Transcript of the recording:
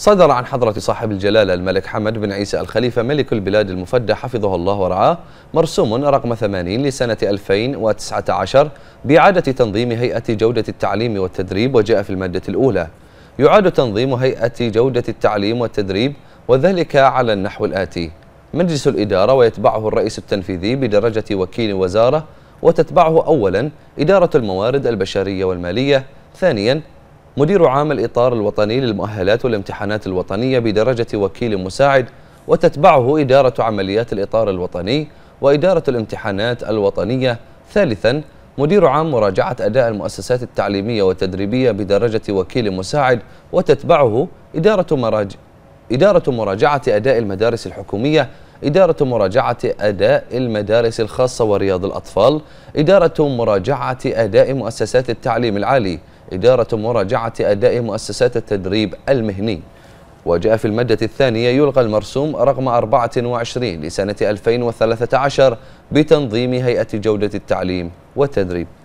صدر عن حضرة صاحب الجلالة الملك حمد بن عيسى الخليفة ملك البلاد المفدى حفظه الله ورعاه مرسوم رقم 80 لسنة 2019 بإعادة تنظيم هيئة جودة التعليم والتدريب وجاء في المادة الأولى يعاد تنظيم هيئة جودة التعليم والتدريب وذلك على النحو الآتي مجلس الإدارة ويتبعه الرئيس التنفيذي بدرجة وكيل وزارة وتتبعه أولا إدارة الموارد البشرية والمالية ثانيا مدير عام الإطار الوطني للمؤهلات والامتحانات الوطنية بدرجة وكيل مساعد وتتبعه إدارة عمليات الإطار الوطني وإدارة الامتحانات الوطنية ثالثا مدير عام مراجعة أداء المؤسسات التعليمية والتدريبية بدرجة وكيل مساعد وتتبعه إدارة, مراج... إدارة مراجعة أداء المدارس الحكومية إدارة مراجعة أداء المدارس الخاصة ورياض الأطفال إدارة مراجعة أداء مؤسسات التعليم العالي إدارة مراجعة أداء مؤسسات التدريب المهني وجاء في المادة الثانية يلغى المرسوم رقم 24 لسنة 2013 بتنظيم هيئة جودة التعليم والتدريب